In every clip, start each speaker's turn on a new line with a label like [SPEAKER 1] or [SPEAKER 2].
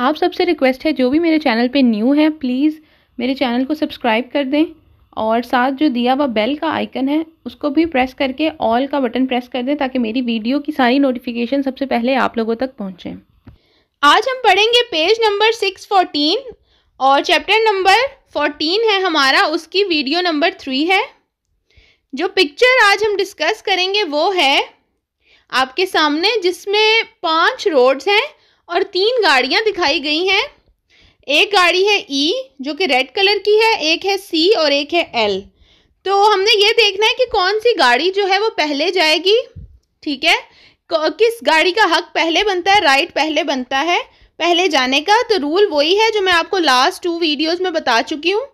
[SPEAKER 1] आप सबसे रिक्वेस्ट है जो भी मेरे चैनल पे न्यू है प्लीज़ मेरे चैनल को सब्सक्राइब कर दें और साथ जो दिया हुआ बेल का आइकन है उसको भी प्रेस करके ऑल का बटन प्रेस कर दें ताकि मेरी वीडियो की सारी नोटिफिकेशन सबसे पहले आप लोगों तक पहुँचें आज हम पढ़ेंगे पेज नंबर सिक्स फोर्टीन और चैप्टर नंबर फोर्टीन है हमारा उसकी वीडियो नंबर थ्री है जो पिक्चर आज हम डिस्कस करेंगे वो है आपके सामने जिसमें पांच रोड्स हैं और तीन गाड़ियां दिखाई गई हैं एक गाड़ी है ई e, जो कि रेड कलर की है एक है सी और एक है एल तो हमने ये देखना है कि कौन सी गाड़ी जो है वो पहले जाएगी ठीक है किस गाड़ी का हक पहले बनता है राइट पहले बनता है पहले जाने का तो रूल वही है जो मैं आपको लास्ट टू वीडियोस में बता चुकी हूँ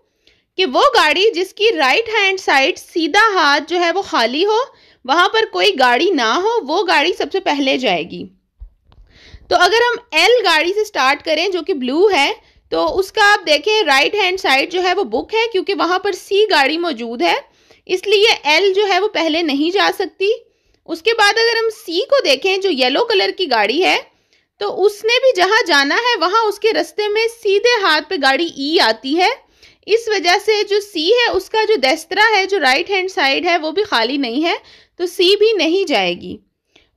[SPEAKER 1] कि वो गाड़ी जिसकी राइट हैंड साइड सीधा हाथ जो है वो खाली हो वहाँ पर कोई गाड़ी ना हो वो गाड़ी सबसे पहले जाएगी तो अगर हम एल गाड़ी से स्टार्ट करें जो कि ब्लू है तो उसका आप देखें राइट हैंड साइड जो है वो बुक है क्योंकि वहाँ पर सी गाड़ी मौजूद है इसलिए एल जो है वो पहले नहीं जा सकती उसके बाद अगर हम सी को देखें जो येलो कलर की गाड़ी है तो उसने भी जहाँ जाना है वहाँ उसके रस्ते में सीधे हाथ पे गाड़ी ई e आती है इस वजह से जो सी है उसका जो दस्तरा है जो राइट हैंड साइड है वो भी खाली नहीं है तो सी भी नहीं जाएगी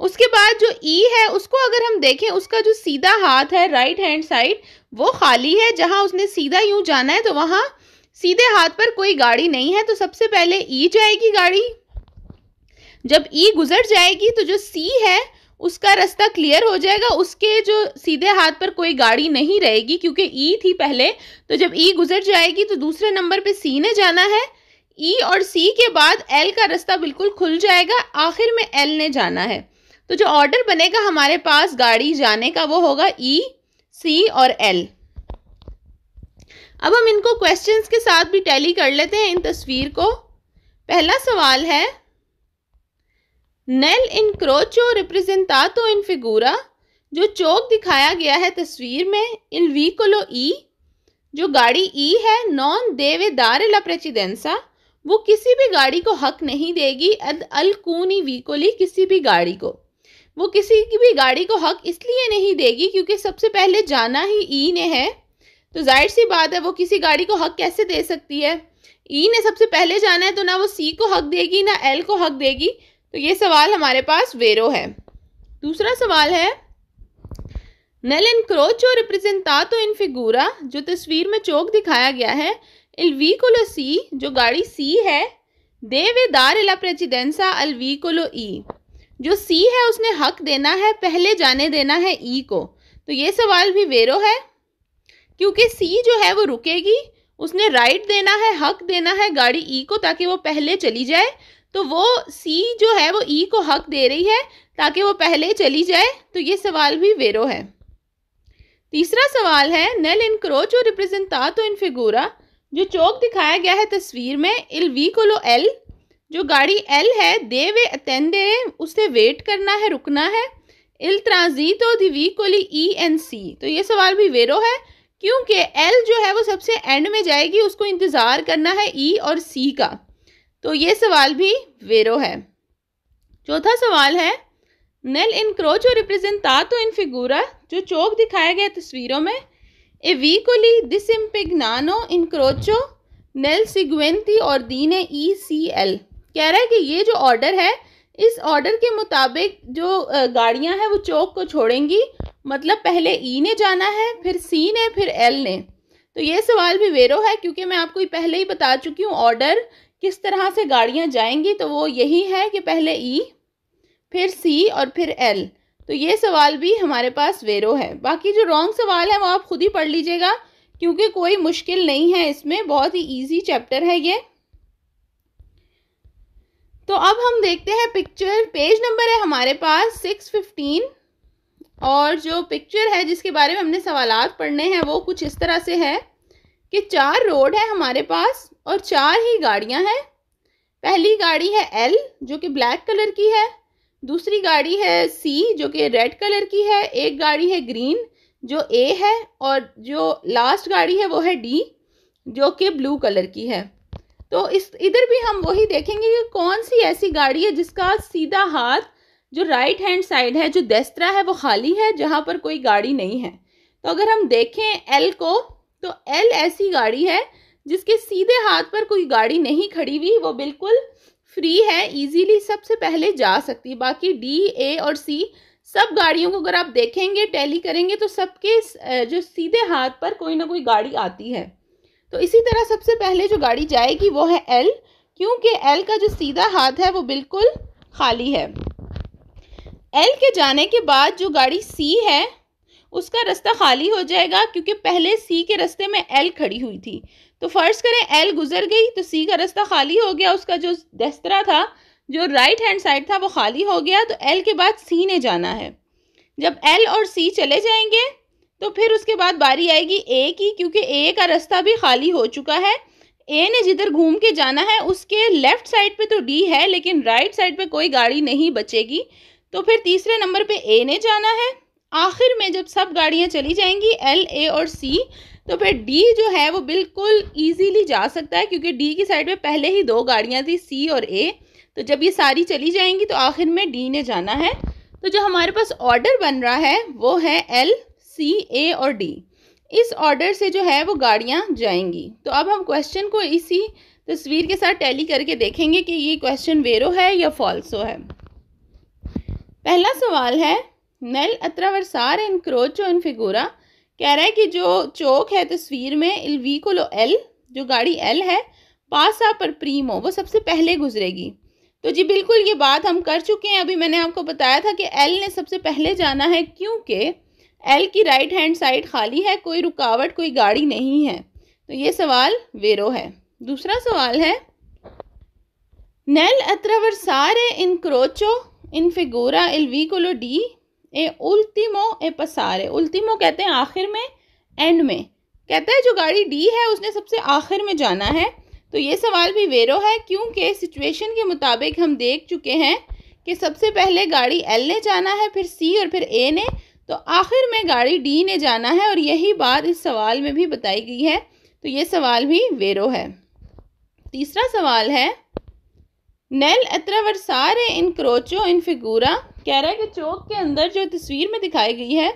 [SPEAKER 1] उसके बाद जो ई e है उसको अगर हम देखें उसका जो सीधा हाथ है राइट हैंड साइड वो खाली है जहाँ उसने सीधा यूं जाना है तो वहां सीधे हाथ पर कोई गाड़ी नहीं है तो सबसे पहले ई e जाएगी गाड़ी जब ई e गुजर जाएगी तो जो सी है उसका रास्ता क्लियर हो जाएगा उसके जो सीधे हाथ पर कोई गाड़ी नहीं रहेगी क्योंकि ई e थी पहले तो जब ई e गुजर जाएगी तो दूसरे नंबर पे सी ने जाना है ई e और सी के बाद एल का रास्ता बिल्कुल खुल जाएगा आखिर में एल ने जाना है तो जो ऑर्डर बनेगा हमारे पास गाड़ी जाने का वो होगा ई e, सी और एल अब हम इनको क्वेश्चंस के साथ भी टैली कर लेते हैं इन तस्वीर को पहला सवाल है नेल इन क्रोचो रिप्रेजेंटातो इन फिगूरा जो चौक दिखाया गया है तस्वीर में इन वीकोलो ई e, जो गाड़ी ई e है नॉन देवे दार ला प्रेसिडेंसा वो किसी भी गाड़ी को हक नहीं देगी अद अलकूनी वीकोली किसी भी गाड़ी को वो किसी की भी गाड़ी को हक इसलिए नहीं देगी क्योंकि सबसे पहले जाना ही ई ने है तो जाहिर सी बात है वो किसी गाड़ी को हक कैसे दे सकती है ई ने सबसे पहले जाना है तो ना वो सी को हक देगी ना एल को हक देगी तो ये सवाल हमारे पास वेरो है दूसरा सवाल है नेल एनक्रोचो रिप्रेजेंटातो इन फिगूरा जो तस्वीर में चौक दिखाया गया है इलवीकोलो सी जो गाड़ी सी है वे दार इला प्रेजिडेंसा अलवीकोलो ई जो सी है उसने हक देना है पहले जाने देना है ई को तो ये सवाल भी वेरो है क्योंकि सी जो है वो रुकेगी उसने राइट देना है हक देना है गाड़ी ई को ताकि वो पहले चली जाए तो वो सी जो है वो ई को हक दे रही है ताकि वो पहले चली जाए तो ये सवाल भी वेरो है तीसरा सवाल है नल इनक्रोच और रिप्रेजेंटा तो इन फिगूरा जो चौक दिखाया गया है तस्वीर में इल वी कोलो एल जो गाड़ी एल है दे वे अतेंदे उसे वेट करना है रुकना है इल ट्रांजीतो दिवीकोली ई e एन सी तो ये सवाल भी वेरो है क्योंकि एल जो है वो सबसे एंड में जाएगी उसको इंतज़ार करना है ई e और सी का तो ये सवाल भी वेरो है चौथा सवाल है नेल क्रोच और रिप्रेजेंटा तो इन फिगूरा जो चौक दिखाया गया तस्वीरों में ए वी कोली दिस इन इनक्रोचो नेल सिगवेंती और दीन ई सी एल कह रहा है कि ये जो ऑर्डर है इस ऑर्डर के मुताबिक जो गाड़ियां हैं वो चौक को छोड़ेंगी मतलब पहले ई e ने जाना है फिर सी ने फिर एल ने तो ये सवाल भी वेरो है क्योंकि मैं आपको पहले ही बता चुकी हूँ ऑर्डर किस तरह से गाड़ियाँ जाएंगी तो वो यही है कि पहले ई e, फिर सी और फिर एल तो ये सवाल भी हमारे पास वेरो है बाकी जो रॉन्ग सवाल है वो आप खुद ही पढ़ लीजिएगा क्योंकि कोई मुश्किल नहीं है इसमें बहुत ही ईजी चैप्टर है ये तो अब हम देखते हैं पिक्चर पेज नंबर है हमारे पास सिक्स फिफ्टीन और जो पिक्चर है जिसके बारे में हमने सवाल पढ़ने हैं वो कुछ इस तरह से है कि चार रोड है हमारे पास और चार ही गाड़ियां हैं पहली गाड़ी है एल जो कि ब्लैक कलर की है दूसरी गाड़ी है सी जो कि रेड कलर की है एक गाड़ी है ग्रीन जो ए है और जो लास्ट गाड़ी है वो है डी जो कि ब्लू कलर की है तो इस इधर भी हम वही देखेंगे कि कौन सी ऐसी गाड़ी है जिसका सीधा हाथ जो राइट हैंड साइड है जो दस्तरा है वो खाली है जहाँ पर कोई गाड़ी नहीं है तो अगर हम देखें एल को तो एल ऐसी गाड़ी है जिसके सीधे हाथ पर कोई गाड़ी नहीं खड़ी हुई वो बिल्कुल फ्री है इजीली सबसे पहले जा सकती है बाकी डी ए और सी सब गाड़ियों को अगर आप देखेंगे टैली करेंगे तो सबके जो सीधे हाथ पर कोई ना कोई गाड़ी आती है तो इसी तरह सबसे पहले जो गाड़ी जाएगी वो है एल क्योंकि एल का जो सीधा हाथ है वो बिल्कुल खाली है एल के जाने के बाद जो गाड़ी सी है उसका रास्ता खाली हो जाएगा क्योंकि पहले सी के रास्ते में एल खड़ी हुई थी तो फ़र्ज़ करें एल गुजर गई तो सी का रास्ता खाली हो गया उसका जो दस्तरा था जो राइट हैंड साइड था वो खाली हो गया तो एल के बाद सी ने जाना है जब एल और सी चले जाएंगे तो फिर उसके बाद बारी आएगी ए की क्योंकि ए का रास्ता भी खाली हो चुका है ए ने जिधर घूम के जाना है उसके लेफ्ट साइड पे तो डी है लेकिन राइट साइड पे कोई गाड़ी नहीं बचेगी तो फिर तीसरे नंबर पे ए ने जाना है आखिर में जब सब गाड़ियाँ चली जाएंगी एल ए और सी तो फिर डी जो है वो बिल्कुल इजीली जा सकता है क्योंकि डी की साइड पे पहले ही दो गाड़ियाँ थी सी और ए तो जब ये सारी चली जाएंगी तो आखिर में डी ने जाना है तो जो हमारे पास ऑर्डर बन रहा है वो है एल सी ए और डी इस ऑर्डर से जो है वो गाड़ियाँ जाएंगी तो अब हम क्वेश्चन को इसी तस्वीर के साथ टैली करके देखेंगे कि ये क्वेश्चन वेरो है या फॉल्सो है पहला सवाल है नल अत्रावरसार इन क्रोचो इन फिगोरा कह रहा है कि जो चौक है तस्वीर में इल वी को लो एल जो गाड़ी एल है पास आ पर प्रीमो वो सबसे पहले गुजरेगी तो जी बिल्कुल ये बात हम कर चुके हैं अभी मैंने आपको बताया था कि एल ने सबसे पहले जाना है क्योंकि एल की राइट हैंड साइड खाली है कोई रुकावट कोई गाड़ी नहीं है तो ये सवाल वेरो है दूसरा सवाल है नेल अत्रवर सारे इन क्रोचो इन फिगोरा इल वीकोलो डी ए उल्टिमो ए पसारे उल्टिमो कहते हैं आखिर में एंड में कहता है जो गाड़ी डी है उसने सबसे आखिर में जाना है तो ये सवाल भी वेरो है क्योंकि सिचुएशन के मुताबिक हम देख चुके हैं कि सबसे पहले गाड़ी एल ने जाना है फिर सी और फिर ए ने तो आखिर में गाड़ी डी ने जाना है और यही बात इस सवाल में भी बताई गई है तो ये सवाल भी वेरो है तीसरा सवाल है नेल सारे इन क्रोचो इन फिगूरा कह रहा है कि चौक के अंदर जो तस्वीर में दिखाई गई है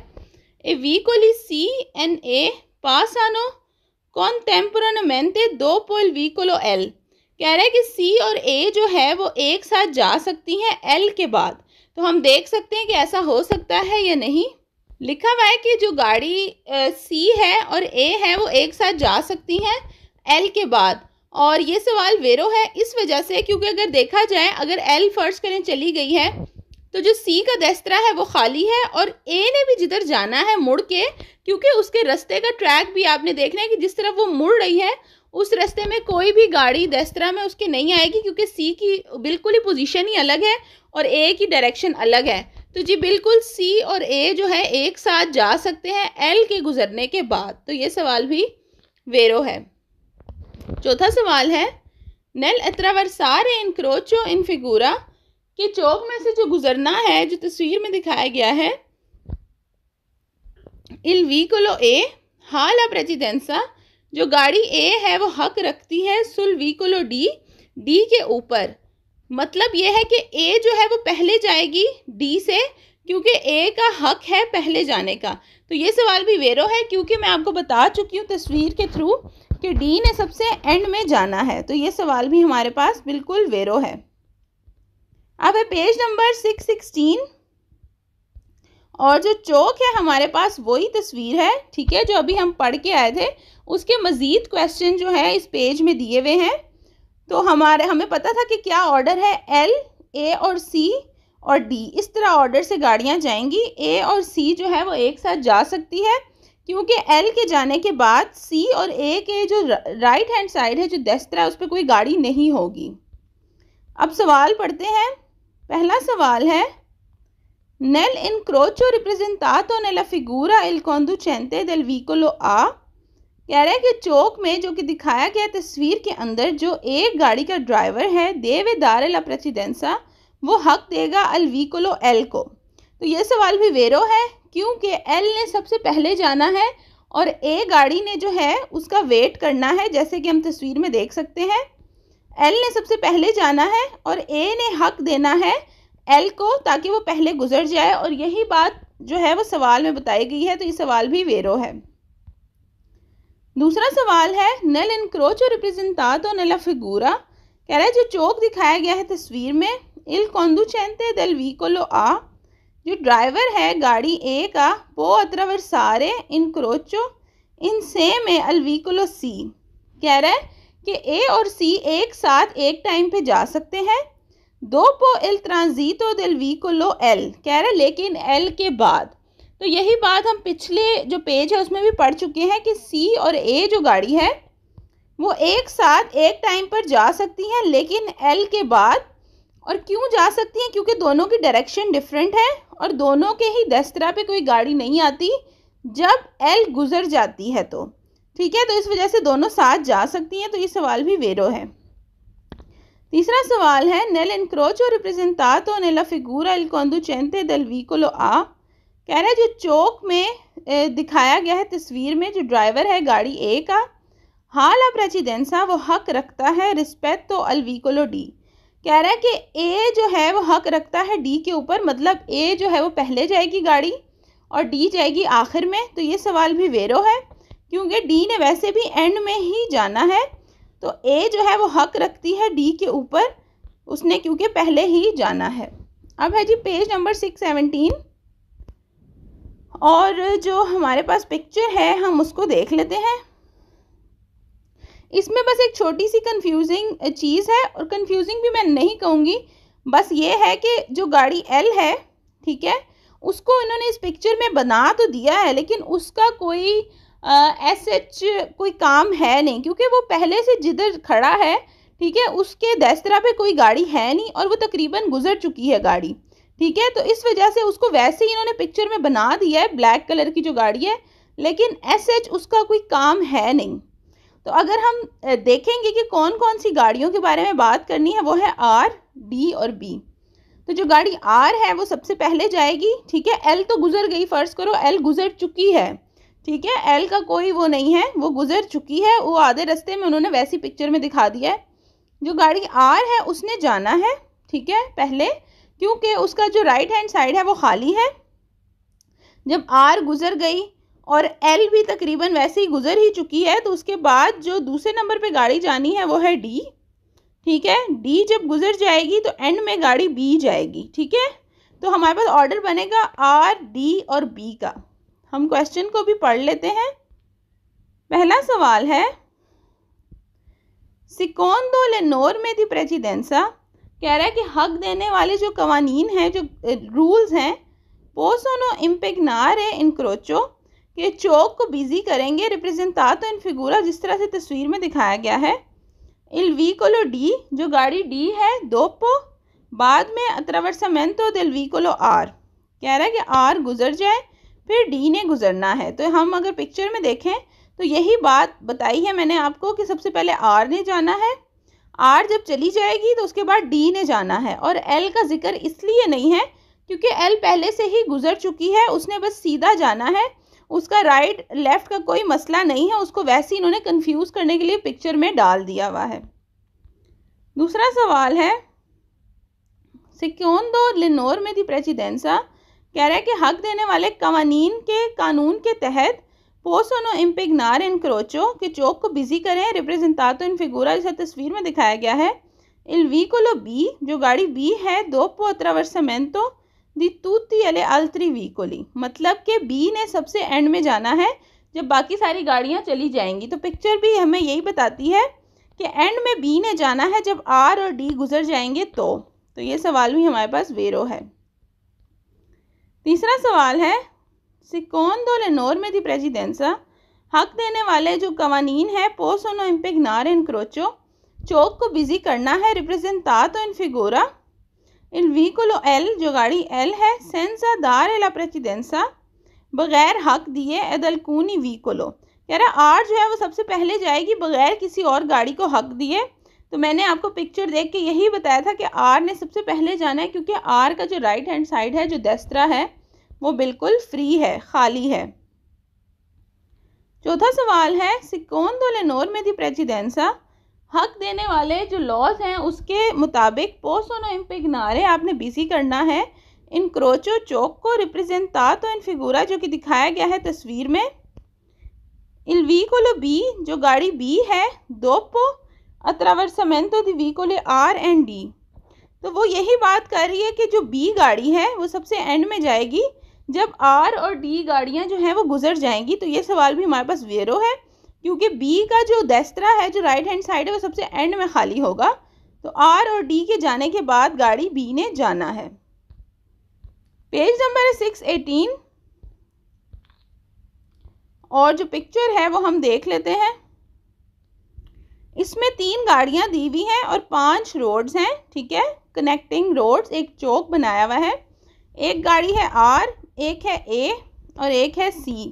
[SPEAKER 1] ए वीकोली सी एन ए पास आनो पासानो कॉन्टेम्पोरनमेंटे दो पोल वीकोलो एल कह रहा है कि सी और ए जो है वो एक साथ जा सकती हैं एल के बाद तो हम देख सकते हैं कि ऐसा हो सकता है या नहीं लिखा हुआ है कि जो गाड़ी सी है और ए है वो एक साथ जा सकती हैं एल के बाद और ये सवाल वेरो है इस वजह से क्योंकि अगर देखा जाए अगर एल फर्श करें चली गई है तो जो सी का दस्तरा है वो खाली है और ए ने भी जिधर जाना है मुड़ के क्योंकि उसके रास्ते का ट्रैक भी आपने देखना है कि जिस तरफ वो मुड़ रही है उस रास्ते में कोई भी गाड़ी दस्तरा में उसके नहीं आएगी क्योंकि सी की बिल्कुल ही पोजीशन ही अलग है और ए की डायरेक्शन अलग है तो जी बिल्कुल सी और ए जो है एक साथ जा सकते हैं एल के गुजरने के बाद तो ये सवाल भी वेरो है चौथा सवाल है नल अतरावर सारे इन फिगूरा के चौक में से जो गुजरना है जो तस्वीर में दिखाया गया है इल वीकुलो ए हाल अब रेजिडेंसा जो गाड़ी ए है वो हक रखती है सुल वीकुलो डी डी के ऊपर मतलब ये है कि ए जो है वो पहले जाएगी डी से क्योंकि ए का हक है पहले जाने का तो ये सवाल भी वेरो है क्योंकि मैं आपको बता चुकी हूँ तस्वीर के थ्रू कि डी ने सबसे एंड में जाना है तो ये सवाल भी हमारे पास बिल्कुल वेरो है अब है पेज नंबर सिक्स सिक्सटीन और जो चौक है हमारे पास वही तस्वीर है ठीक है जो अभी हम पढ़ के आए थे उसके मज़ीद क्वेश्चन जो है इस पेज में दिए हुए हैं तो हमारे हमें पता था कि क्या ऑर्डर है एल ए और सी और डी इस तरह ऑर्डर से गाड़ियाँ जाएंगी ए और सी जो है वो एक साथ जा सकती है क्योंकि एल के जाने के बाद सी और ए के जो राइट हैंड साइड है जो दस्तरा है उस पर कोई गाड़ी नहीं होगी अब सवाल पढ़ते हैं पहला सवाल है नेल इनक्रोचो तो नेला फिगूरा इल चैनते देल वीकोलो आ कह रहे हैं कि चौक में जो कि दिखाया गया तस्वीर के अंदर जो एक गाड़ी का ड्राइवर है देवे दारल प्रेसिडेंसा वो हक देगा अलवीकोलो एल को तो ये सवाल भी वेरो है क्योंकि एल ने सबसे पहले जाना है और ए गाड़ी ने जो है उसका वेट करना है जैसे कि हम तस्वीर में देख सकते हैं एल ने सबसे पहले जाना है और ए ने हक देना है एल को ताकि वो पहले गुजर जाए और यही बात जो है वो सवाल में बताई गई है तो ये सवाल भी वेरो है दूसरा सवाल है नल और इनक्रोचो रिप्रेजेंटातो नला फिगूरा कह रहा है जो चौक दिखाया गया है तस्वीर में इल कौंदू चैनते दल वी वीकोलो आ जो ड्राइवर है गाड़ी ए का वो अतरावर सारे इनक्रोचो इन से में अल वीकोलो सी कह रहा है कि ए और सी एक साथ एक टाइम पे जा सकते हैं दो पो इल ट्रांजीतो दिल वीकोलो एल कह रहा है लेकिन एल के बाद तो यही बात हम पिछले जो पेज है उसमें भी पढ़ चुके हैं कि सी और ए जो गाड़ी है वो एक साथ एक टाइम पर जा सकती हैं लेकिन एल के बाद और क्यों जा सकती हैं क्योंकि दोनों की डायरेक्शन डिफरेंट है और दोनों के ही दस्तरा पे कोई गाड़ी नहीं आती जब एल गुज़र जाती है तो ठीक है तो इस वजह से दोनों साथ जा सकती हैं तो ये सवाल भी वेरो है तीसरा सवाल है नेल एनक्रोच और तो नेला फिगूरा इल कॉन्दुचेंते दल वीकोलो आ कह रहे हैं जो चौक में दिखाया गया है तस्वीर में जो ड्राइवर है गाड़ी ए का हाल अब रेजिडेंसा वो हक रखता है रिस्पेक्ट तो अलवीकोलो डी कह रहा है कि ए जो है वो हक रखता है डी के ऊपर मतलब ए जो है वो पहले जाएगी गाड़ी और डी जाएगी आखिर में तो ये सवाल भी वेरो है क्योंकि डी ने वैसे भी एंड में ही जाना है तो ए जो है वो हक रखती है डी के ऊपर उसने क्योंकि पहले ही जाना है अब है जी पेज नंबर सिक्स सेवनटीन और जो हमारे पास पिक्चर है हम उसको देख लेते हैं इसमें बस एक छोटी सी कंफ्यूजिंग चीज़ है और कंफ्यूजिंग भी मैं नहीं कहूँगी बस ये है कि जो गाड़ी एल है ठीक है उसको इन्होंने इस पिक्चर में बना तो दिया है लेकिन उसका कोई एस एच कोई काम है नहीं क्योंकि वो पहले से जिधर खड़ा है ठीक है उसके दस्तरा पे कोई गाड़ी है नहीं और वो तकरीबन गुजर चुकी है गाड़ी ठीक है तो इस वजह से उसको वैसे ही इन्होंने पिक्चर में बना दिया है ब्लैक कलर की जो गाड़ी है लेकिन एस एच उसका कोई काम है नहीं तो अगर हम देखेंगे कि कौन कौन सी गाड़ियों के बारे में बात करनी है वो है आर डी और बी तो जो गाड़ी आर है वो सबसे पहले जाएगी ठीक है एल तो गुजर गई फ़र्ज करो एल गुजर चुकी है ठीक है एल का कोई वो नहीं है वो गुजर चुकी है वो आधे रास्ते में उन्होंने वैसी पिक्चर में दिखा दिया है जो गाड़ी आर है उसने जाना है ठीक है पहले क्योंकि उसका जो राइट हैंड साइड है वो खाली है जब आर गुजर गई और एल भी तकरीबन वैसे ही गुजर ही चुकी है तो उसके बाद जो दूसरे नंबर पे गाड़ी जानी है वो है डी ठीक है डी जब गुजर जाएगी तो एंड में गाड़ी बी जाएगी ठीक है तो हमारे पास ऑर्डर बनेगा आर डी और बी का हम क्वेश्चन को भी पढ़ लेते हैं पहला सवाल है सिकोंदो लेनोर में थी प्रेजिडेंसा कह रहा है कि हक देने वाले जो कवानीन हैं जो रूल्स हैं वो सोनो इम्पेगनार है इनक्रोचो के चौक को बिजी करेंगे रिप्रेजेंटा तो इन फिगूरा जिस तरह से तस्वीर में दिखाया गया है इल वी कोलो डी जो गाड़ी डी है दोपो बाद में अत्रवर्समेंतो दिल वी कोलो आर कह रहा है कि आर गुजर जाए फिर डी ने गुजरना है तो हम अगर पिक्चर में देखें तो यही बात बताई है मैंने आपको कि सबसे पहले आर ने जाना है आर जब चली जाएगी तो उसके बाद डी ने जाना है और एल का जिक्र इसलिए नहीं है क्योंकि एल पहले से ही गुजर चुकी है उसने बस सीधा जाना है उसका राइट लेफ्ट का कोई मसला नहीं है उसको वैसे ही इन्होंने कंफ्यूज करने के लिए पिक्चर में डाल दिया हुआ है दूसरा सवाल है सिक्योन दो लिनोर में दी प्रेसिडेंसा कह रहा है कि हक देने वाले कवानीन के कानून के तहत पोसोनो इम्पिगनार इन क्रोचो के चौक को बिजी करें रिप्रेजेंटातो इन फिगुरा जैसा तस्वीर में दिखाया गया है इल वीकोलो बी जो गाड़ी बी है दो पोत्रा दी तूती अले अल्त्री वीकोली मतलब कि बी ने सबसे एंड में जाना है जब बाकी सारी गाड़ियाँ चली जाएंगी तो पिक्चर भी हमें यही बताती है कि एंड में बी ने जाना है जब आर और डी गुजर जाएंगे तो तो ये सवाल भी हमारे पास वेरो है तीसरा सवाल है सिकोंदो लेनोर में दी प्रेजिडेंसा हक देने वाले जो कवानीन है पोसोनो इम्पिग्नार इन क्रोचो चौक को बिजी करना है रिप्रेजेंटातो इन फिगोरा इन वीकोलो एल जो गाड़ी एल है सेंसा दार एला प्रेजिडेंसा बगैर हक दिए एदलकूनी वीकोलो कह रहा आर जो है वो सबसे पहले जाएगी बगैर किसी और गाड़ी को हक दिए तो मैंने आपको पिक्चर देख के यही बताया था कि आर ने सबसे पहले जाना है क्योंकि आर का जो राइट हैंड साइड है जो दस्तरा है वो बिल्कुल फ्री है खाली है चौथा सवाल है सिकोंदो लेनोर में दी प्रेजिडेंसा हक देने वाले जो लॉज हैं उसके मुताबिक पोसोनो इम्पिग्नारे आपने बिजी करना है इन क्रोचो चौक को रिप्रेजेंटा तो इन फिगूरा जो कि दिखाया गया है तस्वीर में इल वीकोलो बी जो गाड़ी बी है दोपो तो दी वीकोले आर एंड डी तो वो यही बात कर रही है कि जो बी गाड़ी है वो सबसे एंड में जाएगी जब आर और डी गाड़ियाँ जो हैं वो गुजर जाएंगी तो ये सवाल भी हमारे पास वेरो है क्योंकि बी का जो दस्तरा है जो राइट हैंड साइड है वो सबसे एंड में खाली होगा तो आर और डी के जाने के बाद गाड़ी बी ने जाना है पेज नंबर है सिक्स एटीन और जो पिक्चर है वो हम देख लेते हैं इसमें तीन गाड़ियां दी हुई हैं और पांच रोड्स हैं ठीक है कनेक्टिंग रोड्स एक चौक बनाया हुआ है एक गाड़ी है आर एक है ए और एक है सी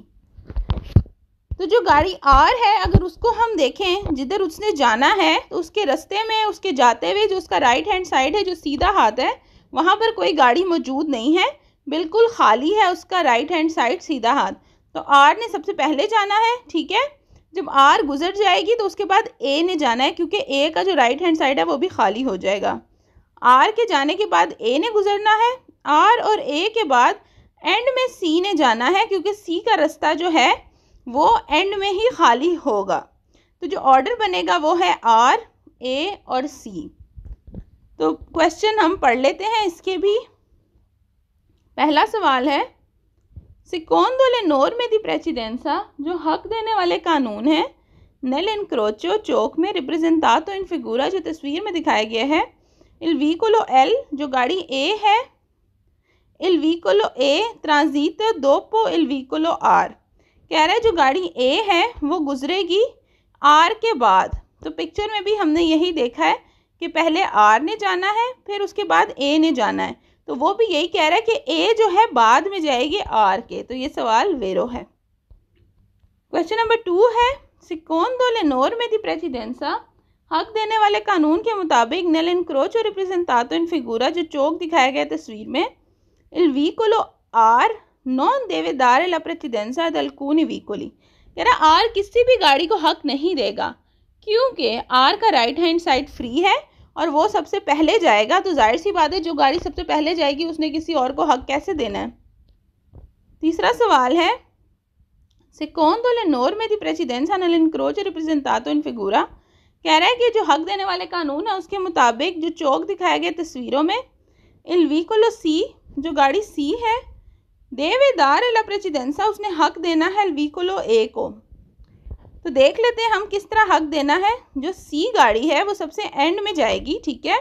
[SPEAKER 1] तो जो गाड़ी आर है अगर उसको हम देखें जिधर उसने जाना है तो उसके रास्ते में उसके जाते हुए जो उसका राइट हैंड साइड है जो सीधा हाथ है वहाँ पर कोई गाड़ी मौजूद नहीं है बिल्कुल खाली है उसका राइट हैंड साइड सीधा हाथ तो आर ने सबसे पहले जाना है ठीक है जब आर गुजर जाएगी तो उसके बाद ए ने जाना है क्योंकि ए का जो राइट हैंड साइड है वो भी खाली हो जाएगा आर के जाने के बाद ए ने गुजरना है आर और ए के बाद एंड में सी ने जाना है क्योंकि सी का रास्ता जो है वो एंड में ही खाली होगा तो जो ऑर्डर बनेगा वो है आर ए और सी तो क्वेश्चन हम पढ़ लेते हैं इसके भी पहला सवाल है सिकोन नोर में दी प्रेसिडेंसा जो हक देने वाले कानून हैं नल इनक्रोचो चौक में रिप्रेजेंटा तो इन फिगूरा जो तस्वीर में दिखाया गया है इल लो एल जो गाड़ी ए है il vehicolo A e transita dopo il vehicolo R कह रहा है जो गाड़ी A है वो गुजरेगी R के बाद तो पिक्चर में भी हमने यही देखा है कि पहले R ने जाना है फिर उसके बाद A ने जाना है तो वो भी यही कह रहा है कि A जो है बाद में जाएगी R के तो ये सवाल वेरो है क्वेश्चन नंबर टू है दो लेनोर में दी प्रेसिडेंसा हक देने वाले कानून के मुताबिक नल इनक्रोच और रिप्रेजेंटातो इन फिगूरा जो चौक दिखाया गया तस्वीर में il vicolo R non deve dare la precedenza ad alcuni vicoli यार आर किसी भी गाड़ी को हक नहीं देगा क्योंकि आर का राइट हैंड साइड फ्री है और वो सबसे पहले जाएगा तो जाहिर सी बात है जो गाड़ी सबसे पहले जाएगी उसने किसी और को हक कैसे देना है तीसरा सवाल है secondo le norme di precedenza nell'incrocio rappresentato in figura कह रहा है कि जो हक देने वाले कानून है उसके मुताबिक जो चौक दिखाया गया तस्वीरों में वीकोलो सी जो गाड़ी सी है देवेदार एला प्रेसिडेंसा उसने हक देना है वी को लो ए को तो देख लेते हैं हम किस तरह हक देना है जो सी गाड़ी है वो सबसे एंड में जाएगी ठीक है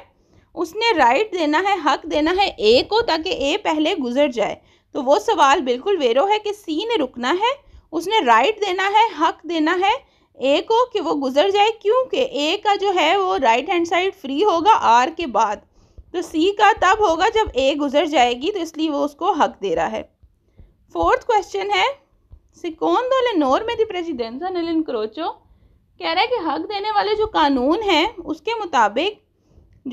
[SPEAKER 1] उसने राइट देना है हक देना है ए को ताकि ए पहले गुजर जाए तो वो सवाल बिल्कुल वेरो है कि सी ने रुकना है उसने राइट देना है हक देना है ए को कि वो गुजर जाए क्योंकि ए का जो है वो राइट हैंड साइड फ्री होगा आर के बाद तो सी का तब होगा जब ए गुजर जाएगी तो इसलिए वो उसको हक दे रहा है फोर्थ क्वेश्चन है दो लेनोर में दी प्रेसिडेंसा नलिन क्रोचो कह रहा है कि हक देने वाले जो कानून हैं उसके मुताबिक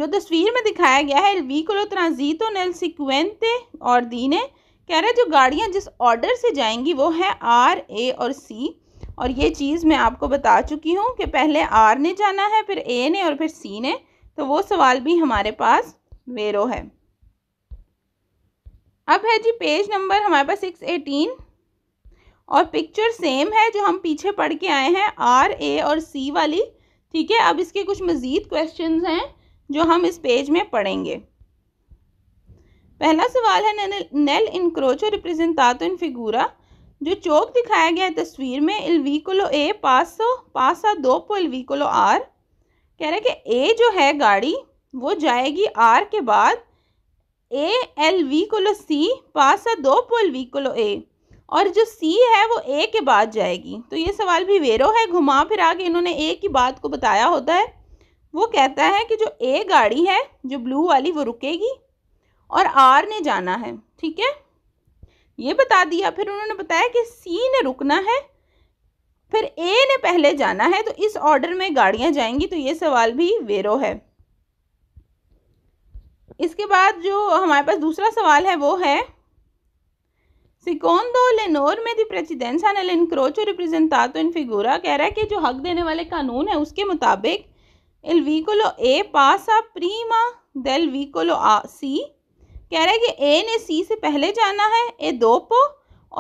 [SPEAKER 1] जो तस्वीर में दिखाया गया है वी एलवीकुलो ट्रांजीतो नल सिक्वेंते और दीने कह रहा है जो गाड़ियाँ जिस ऑर्डर से जाएंगी वो है आर ए और सी और ये चीज़ मैं आपको बता चुकी हूँ कि पहले आर ने जाना है फिर ए ने और फिर सी ने तो वो सवाल भी हमारे पास मेरो है अब है जी पेज नंबर हमारे पास सिक्स एटीन और पिक्चर सेम है जो हम पीछे पढ़ के आए हैं आर ए और सी वाली ठीक है अब इसके कुछ मज़ीद क्वेश्चन हैं जो हम इस पेज में पढ़ेंगे पहला सवाल है नेल इनक्रोचो रिप्रेजेंटातो इन फिगूरा जो चौक दिखाया गया है तस्वीर में इलवीकोलो ए पास सो पासा दो पो इलवीकोलो आर कह रहे कि ए जो है गाड़ी वो जाएगी आर के बाद ए एल वी कोलो सी पास है दो पोल वी कोलो ए और जो सी है वो ए के बाद जाएगी तो ये सवाल भी वेरो है घुमा फिरा के इन्होंने ए की बात को बताया होता है वो कहता है कि जो ए गाड़ी है जो ब्लू वाली वो रुकेगी और आर ने जाना है ठीक है ये बता दिया फिर उन्होंने बताया कि सी ने रुकना है फिर ए ने पहले जाना है तो इस ऑर्डर में गाड़ियाँ जाएंगी तो ये सवाल भी वेरो है इसके बाद जो हमारे पास दूसरा सवाल है वो है सिकोन दो लेनोर में दी प्रेसिडेंसा नेल इनक्रोचो रिप्रेजेंटातो इन फिगोरा कह रहा है कि जो हक देने वाले कानून है उसके मुताबिक इल वीकोलो ए पासा प्रीमा देल वीकोलो आ सी कह रहा है कि ए ने सी से पहले जाना है ए दोपो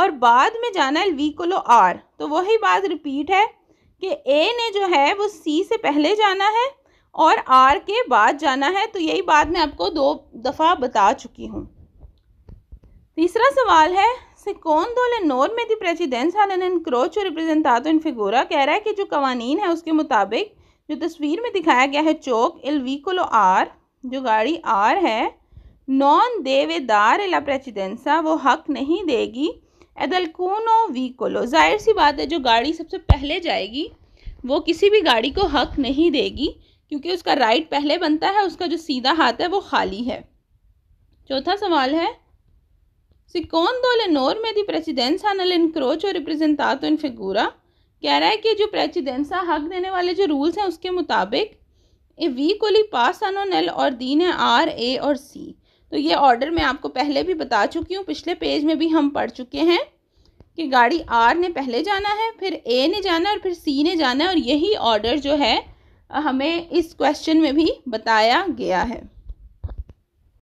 [SPEAKER 1] और बाद में जाना है एल वीकोलो आर तो वही बात रिपीट है कि ए ने जो है वो सी से पहले जाना है और आर के बाद जाना है तो यही बात मैं आपको दो दफ़ा बता चुकी हूँ तीसरा सवाल है सेकोंदो लेनोर में दी प्रेसिडेंसा लेन एनक्रोच और इन फिगोरा कह रहा है कि जो कवानीन है उसके मुताबिक जो तस्वीर में दिखाया गया है चौक एल एलवीकोलो आर जो गाड़ी आर है नॉन देवेदार एला प्रेजिडेंसा वो हक नहीं देगी एदलकूनो वीकोलो जाहिर सी बात है जो गाड़ी सबसे पहले जाएगी वो किसी भी गाड़ी को हक नहीं देगी क्योंकि उसका राइट पहले बनता है उसका जो सीधा हाथ है वो खाली है चौथा सवाल है सिकोन दो लेनोर में दी प्रेसिडेंसा नल इनक्रोच और रिप्रेजेंटातो इन फिगूरा कह रहा है कि जो प्रेसिडेंसा हक देने वाले जो रूल्स हैं उसके मुताबिक ए वी कोली पास अनो नल और दीन है आर ए और सी तो ये ऑर्डर मैं आपको पहले भी बता चुकी हूँ पिछले पेज में भी हम पढ़ चुके हैं कि गाड़ी आर ने पहले जाना है फिर ए ने जाना है और फिर सी ने जाना है और यही ऑर्डर जो है हमें इस क्वेश्चन में भी बताया गया है